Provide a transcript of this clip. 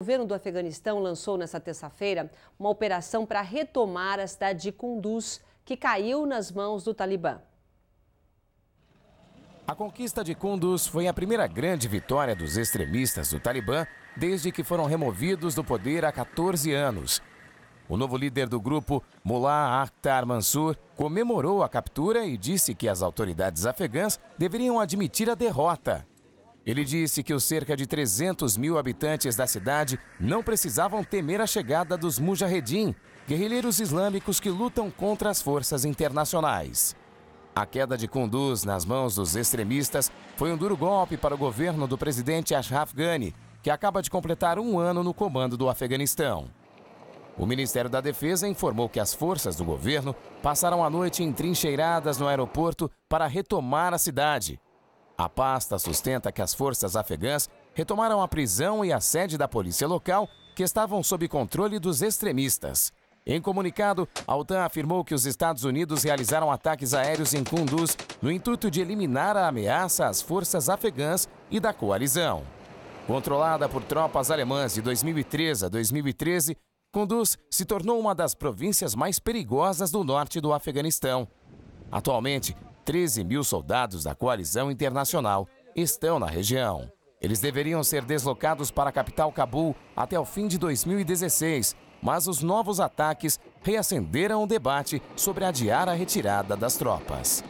O governo do Afeganistão lançou nesta terça-feira uma operação para retomar a cidade de Kunduz, que caiu nas mãos do Talibã. A conquista de Kunduz foi a primeira grande vitória dos extremistas do Talibã desde que foram removidos do poder há 14 anos. O novo líder do grupo, Mullah Akhtar Mansur, comemorou a captura e disse que as autoridades afegãs deveriam admitir a derrota ele disse que os cerca de 300 mil habitantes da cidade não precisavam temer a chegada dos mujahedin, guerrilheiros islâmicos que lutam contra as forças internacionais. A queda de Kunduz nas mãos dos extremistas foi um duro golpe para o governo do presidente Ashraf Ghani, que acaba de completar um ano no comando do Afeganistão. O Ministério da Defesa informou que as forças do governo passaram a noite entrincheiradas no aeroporto para retomar a cidade. A pasta sustenta que as forças afegãs retomaram a prisão e a sede da polícia local, que estavam sob controle dos extremistas. Em comunicado, a OTAN afirmou que os Estados Unidos realizaram ataques aéreos em Kunduz no intuito de eliminar a ameaça às forças afegãs e da coalizão. Controlada por tropas alemãs de 2013 a 2013, Kunduz se tornou uma das províncias mais perigosas do norte do Afeganistão. Atualmente, 13 mil soldados da coalizão internacional estão na região. Eles deveriam ser deslocados para a capital Cabul até o fim de 2016, mas os novos ataques reacenderam o debate sobre adiar a retirada das tropas.